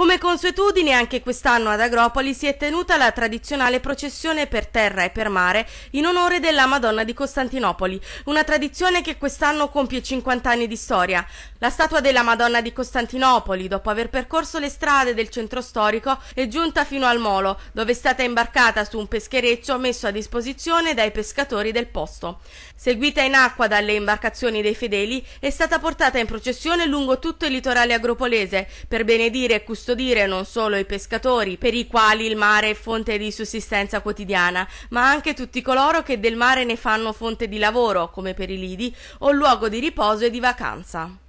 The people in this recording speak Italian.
Come consuetudine anche quest'anno ad Agropoli si è tenuta la tradizionale processione per terra e per mare in onore della Madonna di Costantinopoli, una tradizione che quest'anno compie 50 anni di storia. La statua della Madonna di Costantinopoli, dopo aver percorso le strade del centro storico, è giunta fino al molo, dove è stata imbarcata su un peschereccio messo a disposizione dai pescatori del posto. Seguita in acqua dalle imbarcazioni dei fedeli, è stata portata in processione lungo tutto il litorale agropolese per benedire e custodire custodire non solo i pescatori, per i quali il mare è fonte di sussistenza quotidiana, ma anche tutti coloro che del mare ne fanno fonte di lavoro, come per i lidi, o luogo di riposo e di vacanza.